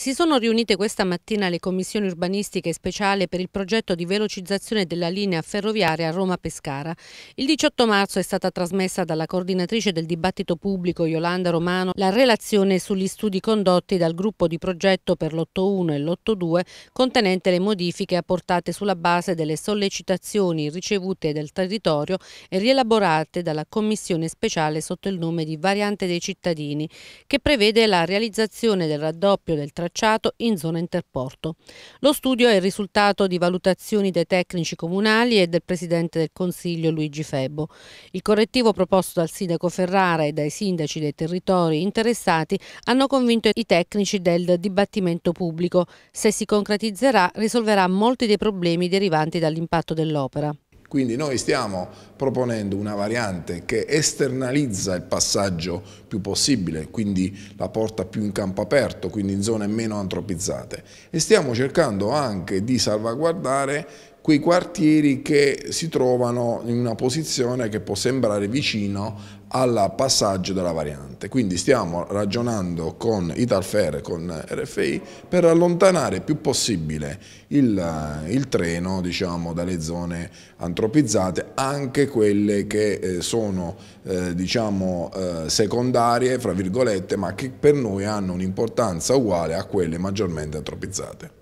Si sono riunite questa mattina le commissioni urbanistiche speciali per il progetto di velocizzazione della linea ferroviaria Roma-Pescara. Il 18 marzo è stata trasmessa dalla coordinatrice del dibattito pubblico Yolanda Romano la relazione sugli studi condotti dal gruppo di progetto per l'8.1 e l'8.2 contenente le modifiche apportate sulla base delle sollecitazioni ricevute dal territorio e rielaborate dalla commissione speciale sotto il nome di variante dei cittadini che prevede la realizzazione del raddoppio del tracciato tracciato in zona interporto. Lo studio è il risultato di valutazioni dei tecnici comunali e del Presidente del Consiglio Luigi Febbo. Il correttivo proposto dal Sindaco Ferrara e dai sindaci dei territori interessati hanno convinto i tecnici del dibattimento pubblico. Se si concretizzerà risolverà molti dei problemi derivanti dall'impatto dell'opera. Quindi noi stiamo proponendo una variante che esternalizza il passaggio più possibile, quindi la porta più in campo aperto, quindi in zone meno antropizzate e stiamo cercando anche di salvaguardare quei quartieri che si trovano in una posizione che può sembrare vicino al passaggio della variante. Quindi stiamo ragionando con Italfer, con RFI, per allontanare il più possibile il, il treno diciamo, dalle zone antropizzate, anche quelle che eh, sono eh, diciamo, eh, secondarie, fra virgolette, ma che per noi hanno un'importanza uguale a quelle maggiormente antropizzate.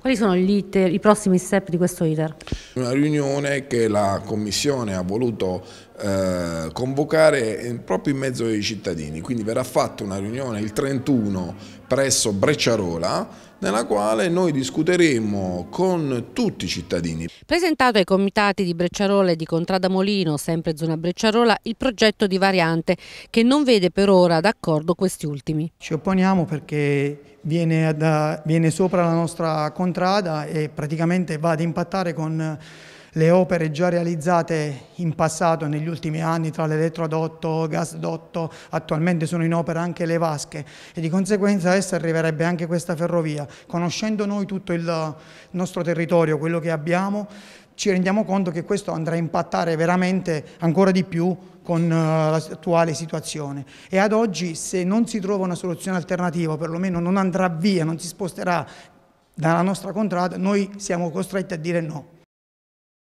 Quali sono iter, i prossimi step di questo ITER? Una riunione che la Commissione ha voluto eh, convocare proprio in mezzo ai cittadini. Quindi verrà fatta una riunione il 31 presso Brecciarola nella quale noi discuteremo con tutti i cittadini. Presentato ai comitati di Brecciarola e di Contrada Molino, sempre zona Brecciarola, il progetto di variante che non vede per ora d'accordo questi ultimi. Ci opponiamo perché viene, da, viene sopra la nostra contrada e praticamente va ad impattare con le opere già realizzate in passato, negli ultimi anni, tra l'elettrodotto, gasdotto, attualmente sono in opera anche le vasche e di conseguenza adesso arriverebbe anche questa ferrovia. Conoscendo noi tutto il nostro territorio, quello che abbiamo, ci rendiamo conto che questo andrà a impattare veramente ancora di più con eh, l'attuale situazione e ad oggi se non si trova una soluzione alternativa, perlomeno non andrà via, non si sposterà dalla nostra contrada, noi siamo costretti a dire no.